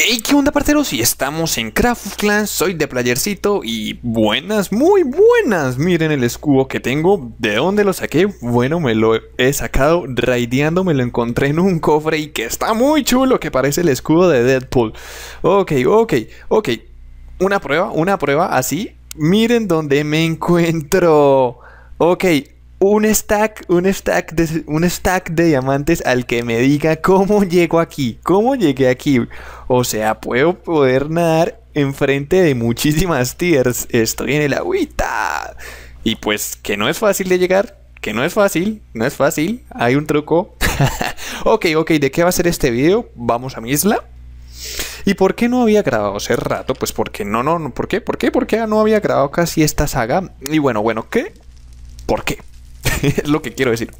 Hey, ¿qué onda parteros? Y estamos en Craft Clan, soy de Playercito y buenas, muy buenas. Miren el escudo que tengo, ¿de dónde lo saqué? Bueno, me lo he sacado raideando, me lo encontré en un cofre y que está muy chulo, que parece el escudo de Deadpool. Ok, ok, ok. Una prueba, una prueba así. Miren dónde me encuentro. Ok, un stack, un stack, de, un stack de diamantes al que me diga cómo llego aquí, cómo llegué aquí. O sea, puedo poder nadar enfrente de muchísimas tiers. Estoy en el agüita. Y pues que no es fácil de llegar, que no es fácil, no es fácil. Hay un truco. ok, ok, ¿de qué va a ser este video? Vamos a mi isla. ¿Y por qué no había grabado hace rato? Pues porque no, no, no, ¿por qué? ¿Por qué? ¿Por qué no había grabado casi esta saga? Y bueno, bueno, ¿qué? ¿Por qué? es lo que quiero decir.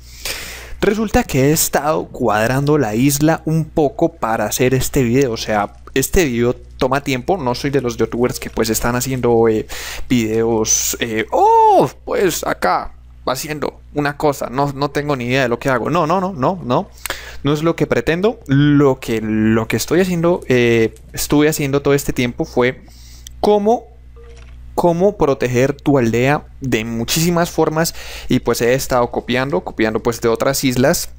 Resulta que he estado cuadrando la isla un poco para hacer este video. O sea, este video toma tiempo. No soy de los youtubers que pues están haciendo eh, videos... Eh, ¡Oh! Pues acá, haciendo una cosa. No, tengo ni idea de lo que hago. No, no, no, no, no. No es lo que pretendo. Lo que, lo que estoy haciendo, eh, estuve haciendo todo este tiempo fue cómo cómo proteger tu aldea de muchísimas formas y pues he estado copiando, copiando pues de otras islas.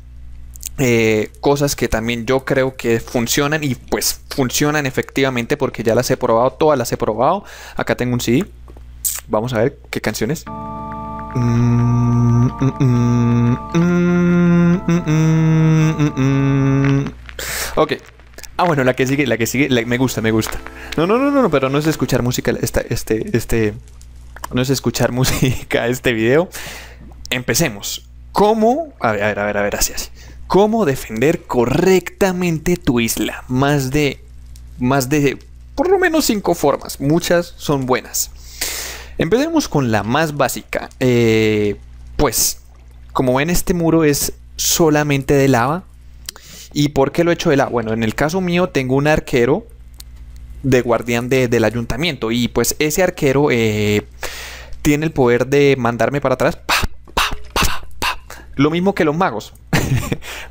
Eh, cosas que también yo creo que funcionan y pues funcionan efectivamente porque ya las he probado, todas las he probado. Acá tengo un CD. Vamos a ver qué canciones. Mm, mm, mm, ok. Ah, bueno, la que sigue, la que sigue, me gusta, me gusta. No, no, no, no, pero no es escuchar música, esta, este, este, no es escuchar música este video. Empecemos. ¿Cómo? A ver, a ver, a ver, a ver, así, así. ¿Cómo defender correctamente tu isla? Más de, más de, por lo menos cinco formas. Muchas son buenas. Empecemos con la más básica. Eh, pues, como ven, este muro es solamente de lava ¿Y por qué lo hecho de la? Bueno, en el caso mío tengo un arquero de guardián del ayuntamiento y pues ese arquero eh, tiene el poder de mandarme para atrás. Pa, pa, pa, lo mismo que los magos.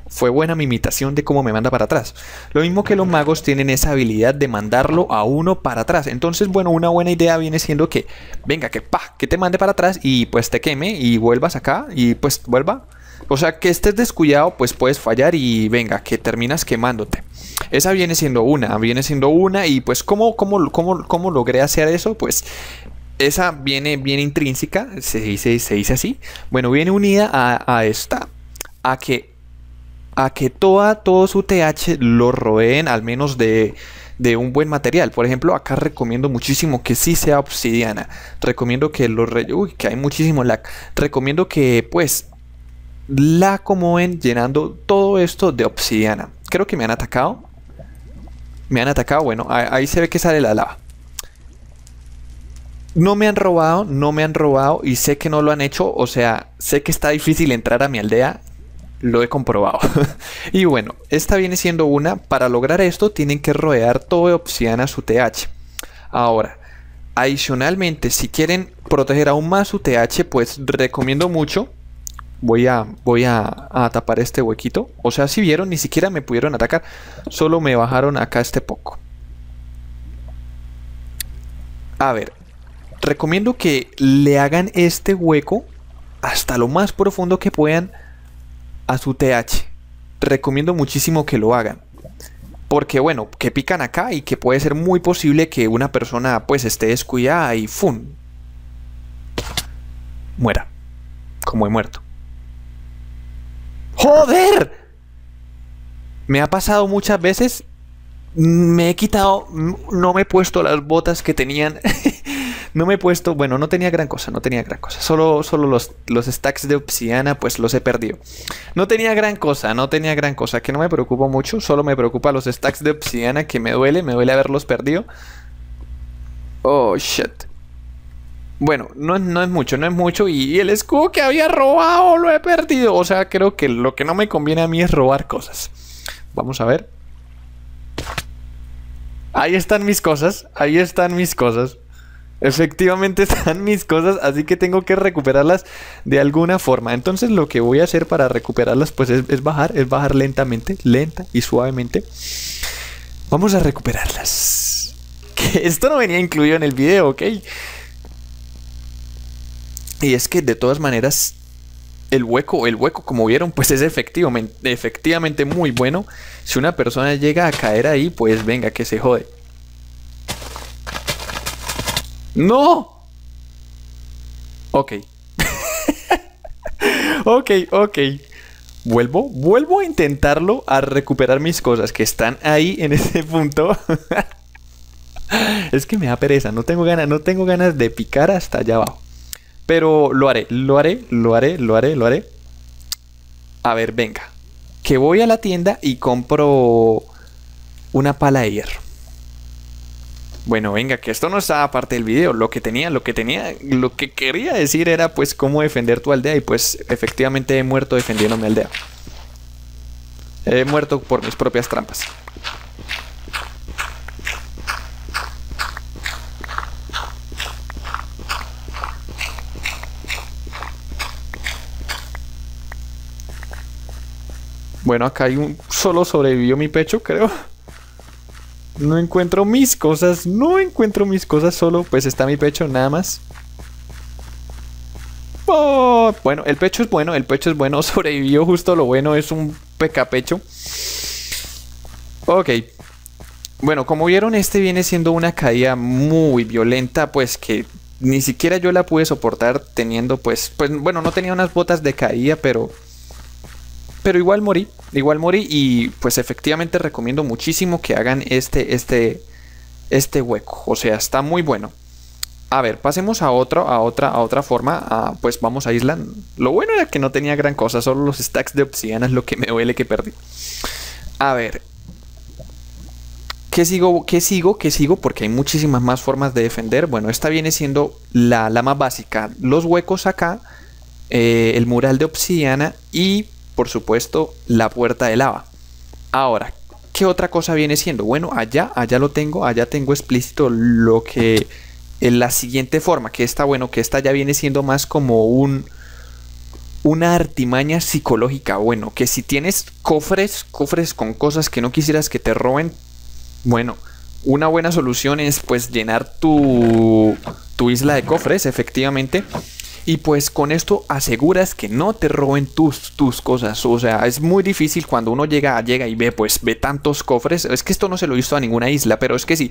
Fue buena mi imitación de cómo me manda para atrás. Lo mismo que los magos tienen esa habilidad de mandarlo a uno para atrás. Entonces, bueno, una buena idea viene siendo que venga, que pa, que te mande para atrás y pues te queme y vuelvas acá y pues vuelva o sea, que estés descuidado, pues puedes fallar y venga, que terminas quemándote. Esa viene siendo una, viene siendo una y pues ¿cómo, cómo, cómo, cómo logré hacer eso? Pues esa viene bien intrínseca, se dice, se dice así. Bueno, viene unida a, a esta, a que a que toda, todo su TH lo rodeen al menos de, de, un buen material. Por ejemplo, acá recomiendo muchísimo que sí sea obsidiana. Recomiendo que lo... Re... que hay muchísimo lag. Recomiendo que pues la como ven llenando todo esto de obsidiana. Creo que me han atacado. Me han atacado, bueno, ahí se ve que sale la lava. No me han robado, no me han robado y sé que no lo han hecho. O sea, sé que está difícil entrar a mi aldea. Lo he comprobado. y bueno, esta viene siendo una. Para lograr esto tienen que rodear todo de obsidiana su TH. Ahora, adicionalmente, si quieren proteger aún más su TH, pues recomiendo mucho voy a, voy a, tapar este huequito. O sea, si vieron, ni siquiera me pudieron atacar. Solo me bajaron acá este poco. A ver, recomiendo que le hagan este hueco hasta lo más profundo que puedan a su TH. Recomiendo muchísimo que lo hagan. Porque bueno, que pican acá y que puede ser muy posible que una persona pues esté descuidada y ¡fum! Muera. Como he muerto. ¡Joder! Me ha pasado muchas veces. Me he quitado. No me he puesto las botas que tenían. no me he puesto. Bueno, no tenía gran cosa, no tenía gran cosa. Solo, solo los, los stacks de obsidiana, pues los he perdido. No tenía gran cosa, no tenía gran cosa. Que no me preocupo mucho. Solo me preocupa los stacks de obsidiana que me duele. Me duele haberlos perdido. Oh shit. Bueno, no, es mucho, no es mucho. Y el escudo que había robado lo he perdido. O sea, creo que lo que no me conviene a mí es robar cosas. Vamos a ver. Ahí están mis cosas. Ahí están mis cosas. Efectivamente están mis cosas, así que tengo que recuperarlas de alguna forma. Entonces lo que voy a hacer para recuperarlas pues es, bajar, es bajar lentamente, lenta y suavemente. Vamos a recuperarlas. esto no venía incluido en el video, ¿ok? Y es que de todas maneras, el hueco, el hueco, como vieron, pues es efectivamente muy bueno. Si una persona llega a caer ahí, pues venga, que se jode. ¡No! Ok. ok, ok. Vuelvo, vuelvo a intentarlo a recuperar mis cosas que están ahí en ese punto. es que me da pereza, no tengo ganas, no tengo ganas de picar hasta allá abajo. Pero lo haré, lo haré, lo haré, lo haré, lo haré. A ver, venga. Que voy a la tienda y compro una pala de hierro. Bueno, venga, que esto no estaba aparte del video. Lo que tenía, lo que tenía, lo que quería decir era pues cómo defender tu aldea y pues efectivamente he muerto defendiendo mi aldea. He muerto por mis propias trampas. Bueno, acá hay un... Solo sobrevivió mi pecho, creo. No encuentro mis cosas. No encuentro mis cosas solo. Pues está mi pecho, nada más. Oh, bueno, el pecho es bueno. El pecho es bueno. Sobrevivió justo lo bueno. Es un pecapecho. Ok. Bueno, como vieron, este viene siendo una caída muy violenta. Pues que ni siquiera yo la pude soportar teniendo pues... Pues bueno, no tenía unas botas de caída, pero... Pero igual morí, igual morí y pues efectivamente recomiendo muchísimo que hagan este, este, este hueco. O sea, está muy bueno. A ver, pasemos a otro, a otra, a otra forma. Ah, pues vamos a Island. Lo bueno era que no tenía gran cosa, solo los stacks de obsidiana es lo que me duele que perdí. A ver. ¿Qué sigo? ¿Qué sigo? ¿Qué sigo? Porque hay muchísimas más formas de defender. Bueno, esta viene siendo la, la más básica. Los huecos acá, eh, el mural de obsidiana y por supuesto, la puerta de lava. Ahora, ¿qué otra cosa viene siendo? Bueno, allá, allá lo tengo, allá tengo explícito lo que en la siguiente forma, que está bueno, que esta ya viene siendo más como un una artimaña psicológica, bueno, que si tienes cofres, cofres con cosas que no quisieras que te roben, bueno, una buena solución es pues llenar tu tu isla de cofres, efectivamente. Y pues con esto aseguras que no te roben tus, tus cosas. O sea, es muy difícil cuando uno llega, llega y ve, pues ve tantos cofres. Es que esto no se lo hizo a ninguna isla, pero es que sí,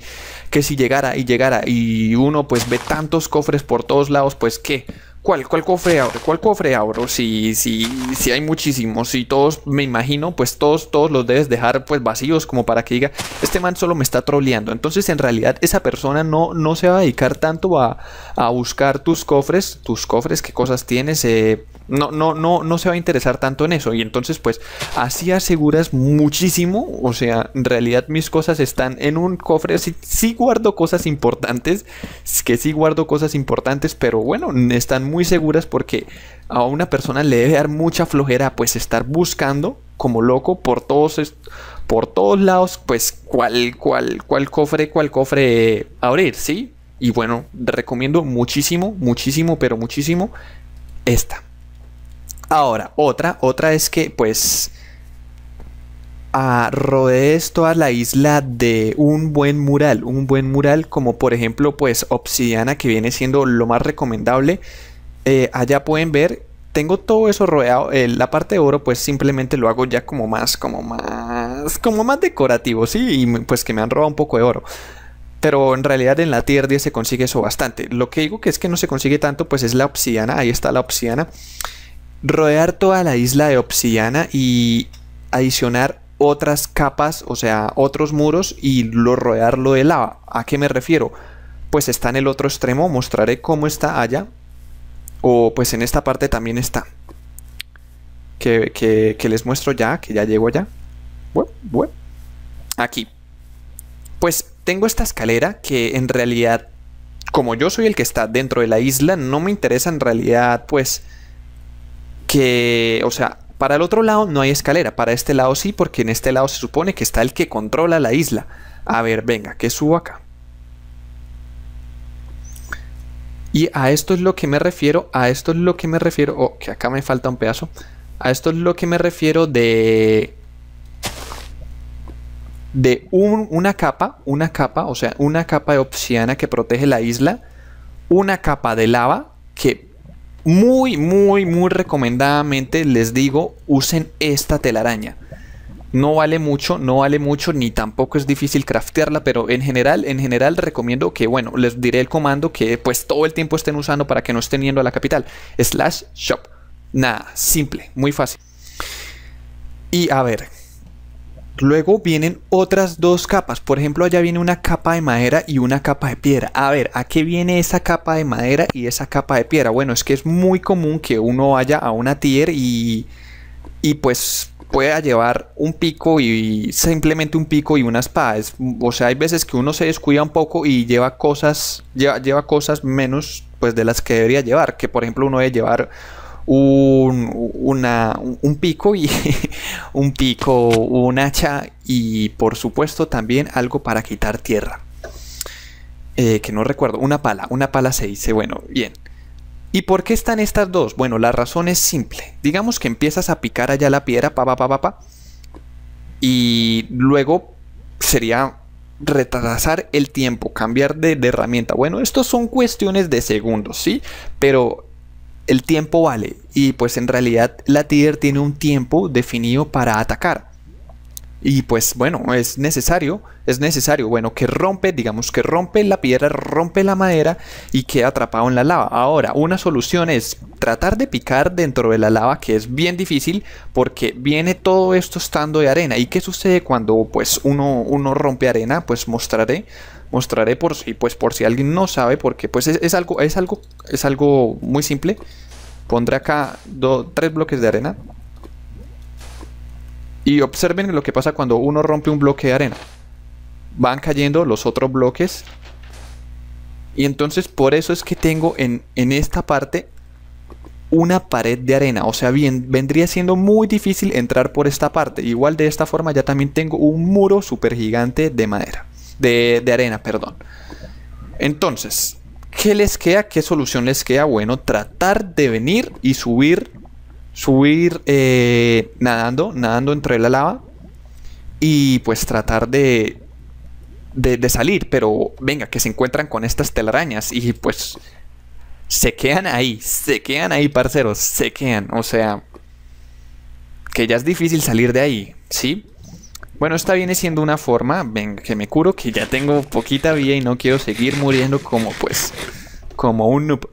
que si llegara y llegara y uno pues ve tantos cofres por todos lados, pues qué. ¿Cuál, cuál cofre abro? ¿Cuál cofre abro? Si, si hay muchísimos, si todos, me imagino, pues todos, todos los debes dejar pues vacíos como para que diga, este man solo me está troleando. Entonces en realidad esa persona no, no se va a dedicar tanto a, a buscar tus cofres, tus cofres, qué cosas tienes, eh, no, no, no, no se va a interesar tanto en eso. Y entonces, pues, así aseguras muchísimo. O sea, en realidad mis cosas están en un cofre. Sí, guardo cosas importantes. Que sí guardo cosas importantes. Pero bueno, están muy seguras porque a una persona le debe dar mucha flojera pues estar buscando como loco por todos por todos lados pues cuál cuál cuál cofre cuál cofre abrir sí y bueno recomiendo muchísimo muchísimo pero muchísimo esta Ahora, otra, otra es que pues ah, a, rodees toda la isla de un buen mural, un buen mural como por ejemplo pues obsidiana que viene siendo lo más recomendable. Eh, allá pueden ver, tengo todo eso rodeado, eh, la parte de oro pues simplemente lo hago ya como más, como más, como más decorativo, sí, y pues que me han robado un poco de oro. Pero en realidad en la tier 10 se consigue eso bastante. Lo que digo que es que no se consigue tanto pues es la obsidiana, ahí está la obsidiana rodear toda la isla de obsidiana y adicionar otras capas, o sea, otros muros y lo rodearlo de lava. ¿A qué me refiero? Pues está en el otro extremo, mostraré cómo está allá. O pues en esta parte también está. Que, que, que les muestro ya, que ya llego ya. Aquí. Pues tengo esta escalera que en realidad, como yo soy el que está dentro de la isla, no me interesa en realidad pues que, o sea, para el otro lado no hay escalera, para este lado sí, porque en este lado se supone que está el que controla la isla. A ver, venga, que subo acá. Y a esto es lo que me refiero, a esto es lo que me refiero, oh, que acá me falta un pedazo. A esto es lo que me refiero de de una capa, una capa, o sea, una capa de obsidiana que protege la isla, una capa de lava que muy, muy, muy recomendadamente les digo, usen esta telaraña. No vale mucho, no vale mucho, ni tampoco es difícil craftearla, pero en general, en general recomiendo que, bueno, les diré el comando que pues todo el tiempo estén usando para que no estén yendo a la capital. Slash shop. Nada, simple, muy fácil. Y a ver, Luego vienen otras dos capas. Por ejemplo, allá viene una capa de madera y una capa de piedra. A ver, ¿a qué viene esa capa de madera y esa capa de piedra? Bueno, es que es muy común que uno vaya a una tier y, y pues pueda llevar un pico y simplemente un pico y una espada. o sea, hay veces que uno se descuida un poco y lleva cosas, lleva, lleva cosas menos pues de las que debería llevar. Que por ejemplo uno debe llevar un, una, un pico y un pico, un hacha y por supuesto también algo para quitar tierra. Eh, que no recuerdo, una pala, una pala se dice, bueno, bien. ¿Y por qué están estas dos? Bueno, la razón es simple. Digamos que empiezas a picar allá la piedra, pa, pa, pa, pa, y luego sería retrasar el tiempo, cambiar de, de herramienta. Bueno, estos son cuestiones de segundos, ¿sí? Pero el tiempo vale y pues en realidad la tier tiene un tiempo definido para atacar. Y pues bueno, es necesario, es necesario, bueno, que rompe, digamos que rompe la piedra, rompe la madera y queda atrapado en la lava. Ahora, una solución es tratar de picar dentro de la lava, que es bien difícil porque viene todo esto estando de arena. ¿Y qué sucede cuando pues uno, uno rompe arena? Pues mostraré mostraré por si, pues por si alguien no sabe, porque pues es, algo, es algo, es algo muy simple. Pondré acá tres bloques de arena. Y observen lo que pasa cuando uno rompe un bloque de arena. Van cayendo los otros bloques. Y entonces por eso es que tengo en, en esta parte una pared de arena. O sea, bien, vendría siendo muy difícil entrar por esta parte. Igual de esta forma ya también tengo un muro super gigante de madera de, arena, perdón. Entonces, ¿qué les queda? ¿Qué solución les queda? Bueno, tratar de venir y subir, subir eh, nadando, nadando entre la lava y pues tratar de, de, de, salir, pero venga, que se encuentran con estas telarañas y pues se quedan ahí, se quedan ahí, parceros, se quedan, o sea, que ya es difícil salir de ahí, ¿sí? Bueno, esta viene siendo una forma, venga que me curo, que ya tengo poquita vida y no quiero seguir muriendo como pues, como un noob.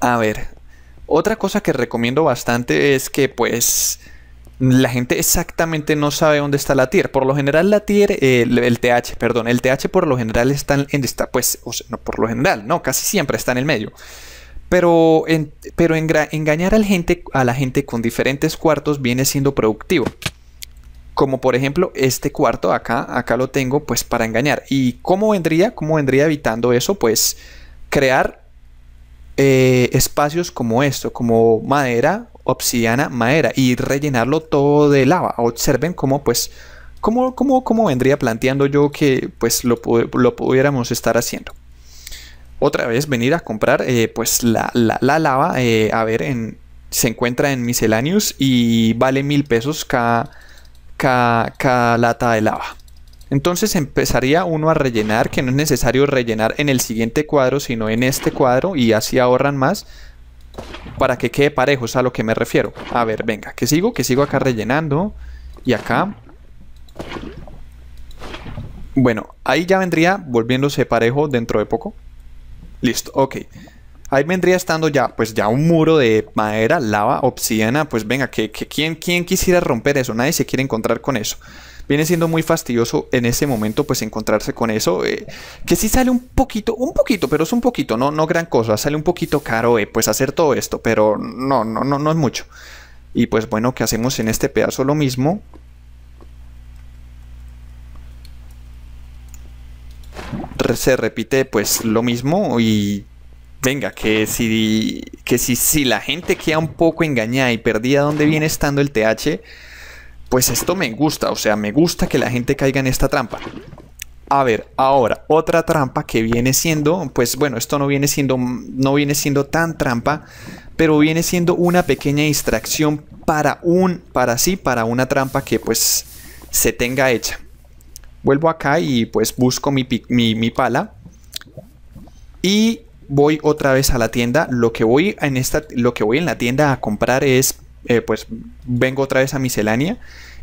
A ver, otra cosa que recomiendo bastante es que pues la gente exactamente no sabe dónde está la tier. Por lo general la tier, el, TH, perdón, el TH por lo general está en, esta, pues, o no por lo general, no, casi siempre está en el medio. Pero, pero engañar a la, gente, a la gente con diferentes cuartos viene siendo productivo como por ejemplo este cuarto acá, acá lo tengo pues para engañar. ¿Y cómo vendría? ¿Cómo vendría evitando eso? Pues crear eh, espacios como esto, como madera, obsidiana, madera y rellenarlo todo de lava. Observen cómo pues, cómo, cómo, cómo vendría planteando yo que pues lo, pudiéramos estar haciendo otra vez venir a comprar eh, pues la, lava eh, a ver en, se encuentra en misceláneos y vale mil pesos cada cada, lata de lava. Entonces empezaría uno a rellenar, que no es necesario rellenar en el siguiente cuadro, sino en este cuadro y así ahorran más para que quede parejo, es a lo que me refiero. A ver, venga, que sigo, que sigo acá rellenando y acá. Bueno, ahí ya vendría volviéndose parejo dentro de poco. Listo, ok. Ahí vendría estando ya, pues ya un muro de madera, lava, obsidiana, pues venga, que, ¿quién, quisiera romper eso? Nadie se quiere encontrar con eso viene siendo muy fastidioso en ese momento pues encontrarse con eso eh, que sí sale un poquito un poquito pero es un poquito no no gran cosa sale un poquito caro eh, pues hacer todo esto pero no no no no es mucho y pues bueno ¿qué hacemos en este pedazo lo mismo se repite pues lo mismo y venga, que si, que si, la gente queda un poco engañada y perdida dónde viene estando el TH, pues esto me gusta, o sea, me gusta que la gente caiga en esta trampa. A ver, ahora, otra trampa que viene siendo, pues bueno, esto no viene siendo, no viene siendo tan trampa, pero viene siendo una pequeña distracción para un, para sí, para una trampa que pues se tenga hecha. Vuelvo acá y pues busco mi, mi, mi pala. Y voy otra vez a la tienda, lo que voy en, esta, lo que voy en la tienda a comprar es, eh, pues vengo otra vez a miscelánea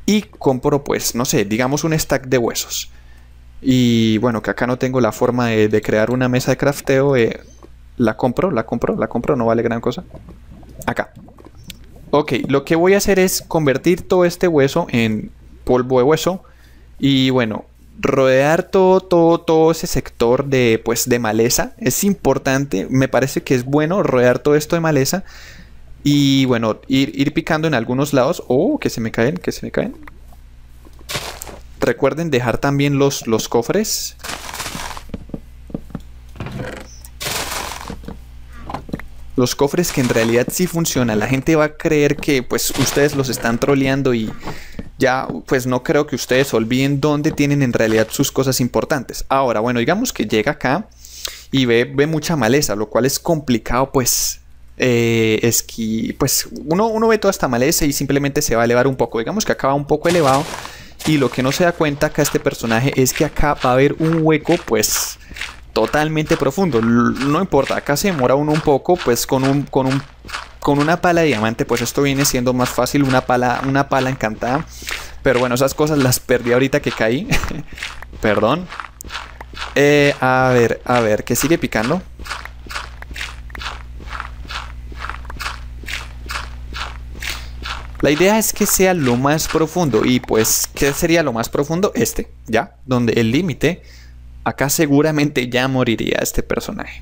y compro, pues, no sé, digamos un stack de huesos. Y bueno, que acá no tengo la forma de, crear una mesa de crafteo, eh, la compro, la compro, la compro, no vale gran cosa. Acá. Ok, lo que voy a hacer es convertir todo este hueso en polvo de hueso. Y bueno, rodear todo, todo, todo ese sector de, pues, de maleza es importante. Me parece que es bueno rodear todo esto de maleza. Y bueno, ir, picando en algunos lados. Oh, que se me caen, que se me caen. Recuerden dejar también los, los cofres. los cofres que en realidad sí funcionan. La gente va a creer que pues ustedes los están troleando y ya pues no creo que ustedes olviden dónde tienen en realidad sus cosas importantes. Ahora, bueno, digamos que llega acá y ve, mucha maleza, lo cual es complicado pues eh, Es que pues uno, uno ve toda esta maleza y simplemente se va a elevar un poco, digamos que acaba un poco elevado y lo que no se da cuenta acá este personaje es que acá va a haber un hueco pues totalmente profundo. No importa, acá se demora uno un poco, pues con un, con un con una pala de diamante, pues esto viene siendo más fácil, una pala, una pala encantada. Pero bueno, esas cosas las perdí ahorita que caí. Perdón. Eh, a ver, a ver, ¿qué sigue picando? La idea es que sea lo más profundo y pues, ¿qué sería lo más profundo? Este, ya, donde el límite acá seguramente ya moriría este personaje.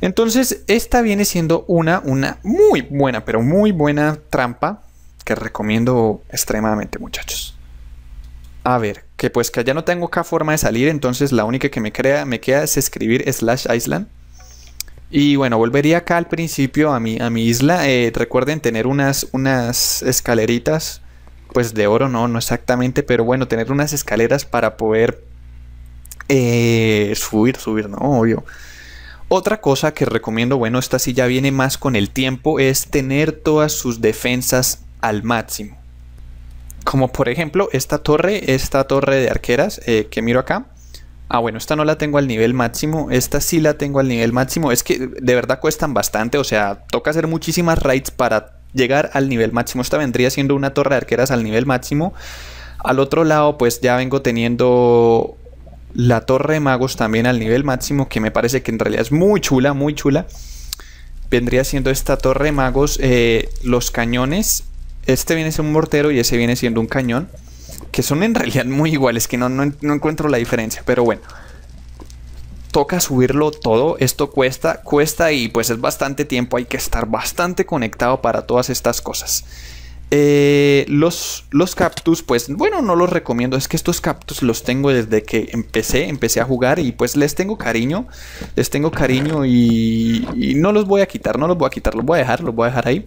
Entonces, esta viene siendo una, una muy buena, pero muy buena trampa que recomiendo extremadamente, muchachos. A ver, que pues que ya no tengo acá forma de salir, entonces la única que me, crea, me queda es escribir slash island. Y bueno, volvería acá al principio a mi, a mi isla. Eh, recuerden tener unas, unas escaleritas, pues de oro no, no exactamente, pero bueno, tener unas escaleras para poder eh, subir, subir, no, obvio. Otra cosa que recomiendo, bueno, esta sí ya viene más con el tiempo, es tener todas sus defensas al máximo. Como por ejemplo esta torre, esta torre de arqueras eh, que miro acá. Ah, bueno, esta no la tengo al nivel máximo, esta sí la tengo al nivel máximo. Es que de verdad cuestan bastante, o sea, toca hacer muchísimas raids para llegar al nivel máximo. Esta vendría siendo una torre de arqueras al nivel máximo. Al otro lado, pues ya vengo teniendo la torre de magos también al nivel máximo, que me parece que en realidad es muy chula, muy chula. Vendría siendo esta torre de magos, eh, los cañones. Este viene siendo un mortero y ese viene siendo un cañón. Que son en realidad muy iguales, que no, no, no encuentro la diferencia, pero bueno. Toca subirlo todo, esto cuesta, cuesta y pues es bastante tiempo, hay que estar bastante conectado para todas estas cosas. Eh, los, los cactus, pues bueno, no los recomiendo. Es que estos captus los tengo desde que empecé, empecé a jugar y pues les tengo cariño. Les tengo cariño y, no los voy a quitar, no los voy a quitar, los voy a dejar, los voy a dejar ahí.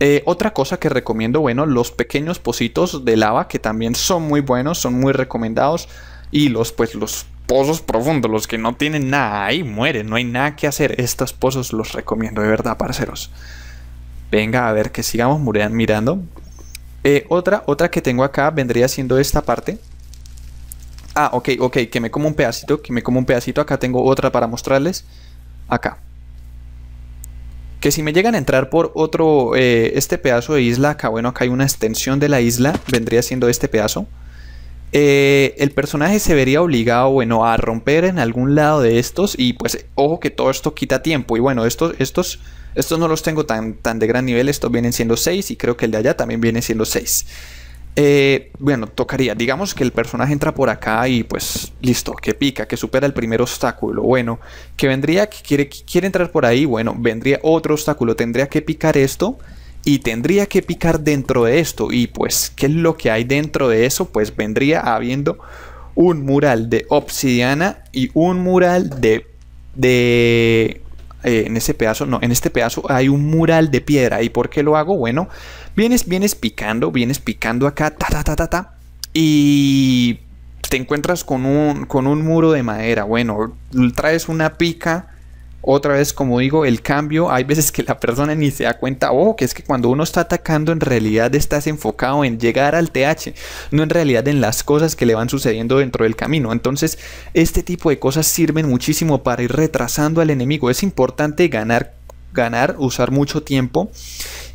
Eh, otra cosa que recomiendo, bueno, los pequeños pocitos de lava que también son muy buenos, son muy recomendados. Y los, pues, los pozos profundos, los que no tienen nada ahí, mueren, no hay nada que hacer. Estos pozos los recomiendo de verdad, parceros. Venga, a ver, que sigamos mirando. Eh, otra, otra que tengo acá vendría siendo esta parte. Ah, ok, ok, que me como un pedacito, que me como un pedacito. Acá tengo otra para mostrarles. Acá. Que si me llegan a entrar por otro, eh, este pedazo de isla acá, bueno, acá hay una extensión de la isla, vendría siendo este pedazo. Eh, el personaje se vería obligado, bueno, a romper en algún lado de estos y pues ojo que todo esto quita tiempo y bueno, estos, estos, estos no los tengo tan, tan de gran nivel, estos vienen siendo 6 y creo que el de allá también viene siendo 6. Eh, bueno, tocaría, digamos que el personaje entra por acá y pues listo, que pica, que supera el primer obstáculo. Bueno, que vendría, que quiere, que quiere entrar por ahí, bueno, vendría otro obstáculo, tendría que picar esto y tendría que picar dentro de esto. Y pues, ¿qué es lo que hay dentro de eso? Pues vendría habiendo un mural de obsidiana y un mural de... de eh, en ese pedazo, no, en este pedazo hay un mural de piedra. ¿Y por qué lo hago? Bueno, vienes, vienes picando, vienes picando acá, ta, ta, ta, ta, ta. Y te encuentras con un, con un muro de madera. Bueno, traes una pica otra vez, como digo, el cambio, hay veces que la persona ni se da cuenta, ojo, que es que cuando uno está atacando en realidad estás enfocado en llegar al TH, no en realidad en las cosas que le van sucediendo dentro del camino. Entonces, este tipo de cosas sirven muchísimo para ir retrasando al enemigo. Es importante ganar ganar, usar mucho tiempo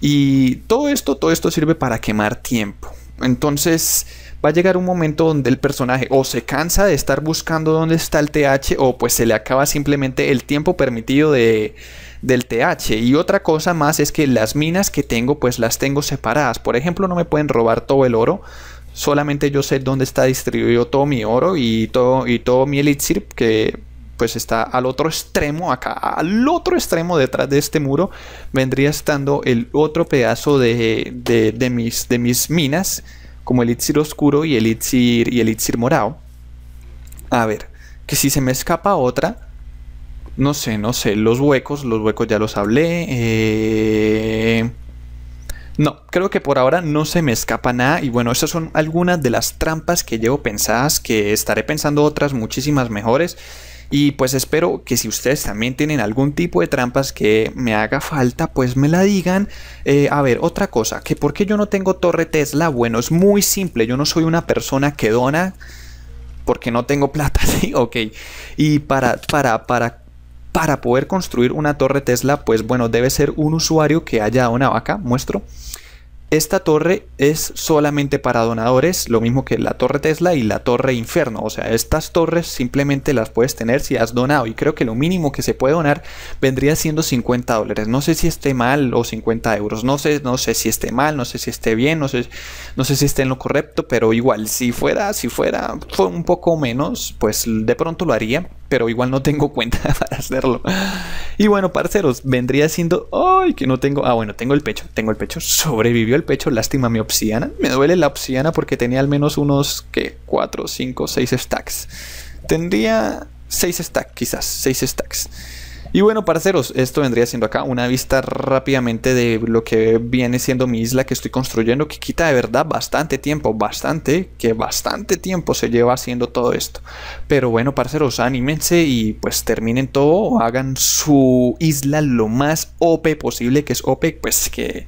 y todo esto, todo esto sirve para quemar tiempo. Entonces, va a llegar un momento donde el personaje o se cansa de estar buscando dónde está el TH o pues se le acaba simplemente el tiempo permitido de, del TH. Y otra cosa más es que las minas que tengo pues las tengo separadas. Por ejemplo, no me pueden robar todo el oro. Solamente yo sé dónde está distribuido todo mi oro y todo, y todo mi elixir que pues está al otro extremo, acá al otro extremo detrás de este muro, vendría estando el otro pedazo de, de, mis, de mis minas como el itzir oscuro y elixir, y elixir morado. A ver, que si se me escapa otra, no sé, no sé, los huecos, los huecos ya los hablé. Eh, no, creo que por ahora no se me escapa nada y bueno, esas son algunas de las trampas que llevo pensadas, que estaré pensando otras muchísimas mejores. Y pues espero que si ustedes también tienen algún tipo de trampas que me haga falta, pues me la digan. Eh, a ver, otra cosa, que por qué yo no tengo torre Tesla, bueno, es muy simple, yo no soy una persona que dona porque no tengo plata, sí, ok. Y para, para, para para poder construir una torre Tesla, pues bueno, debe ser un usuario que haya una vaca, muestro. Esta torre es solamente para donadores, lo mismo que la torre Tesla y la torre Inferno. O sea, estas torres simplemente las puedes tener si has donado. Y creo que lo mínimo que se puede donar vendría siendo 50 dólares. No sé si esté mal o 50 euros. No sé, no sé si esté mal, no sé si esté bien, no sé, no sé si esté en lo correcto. Pero igual, si fuera, si fuera fue un poco menos, pues de pronto lo haría pero igual no tengo cuenta para hacerlo. Y bueno, parceros, vendría siendo. ¡Ay! Que no tengo. Ah, bueno, tengo el pecho, tengo el pecho. Sobrevivió el pecho, lástima mi obsidiana. Me duele la obsidiana porque tenía al menos unos, ¿qué? 4, 5, 6 stacks. Tendría 6 stacks, quizás, 6 stacks. Y bueno, parceros, esto vendría siendo acá una vista rápidamente de lo que viene siendo mi isla que estoy construyendo, que quita de verdad bastante tiempo, bastante, que bastante tiempo se lleva haciendo todo esto. Pero bueno, parceros, anímense y pues terminen todo, hagan su isla lo más OP posible, que es OP, pues que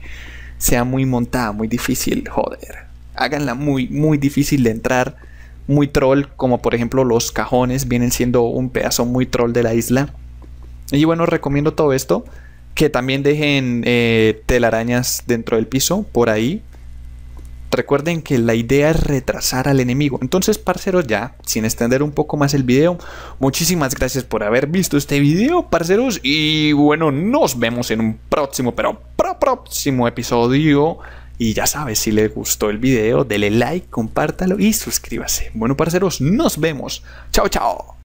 sea muy montada, muy difícil, joder. Háganla muy, muy difícil de entrar, muy troll, como por ejemplo los cajones vienen siendo un pedazo muy troll de la isla y bueno, recomiendo todo esto. Que también dejen eh, telarañas dentro del piso, por ahí. Recuerden que la idea es retrasar al enemigo. Entonces, parceros, ya, sin extender un poco más el video, muchísimas gracias por haber visto este video, parceros. Y bueno, nos vemos en un próximo, pero pro próximo episodio. Y ya sabes, si les gustó el video, dele like, compártalo y suscríbase. Bueno, parceros, nos vemos. Chao, chao.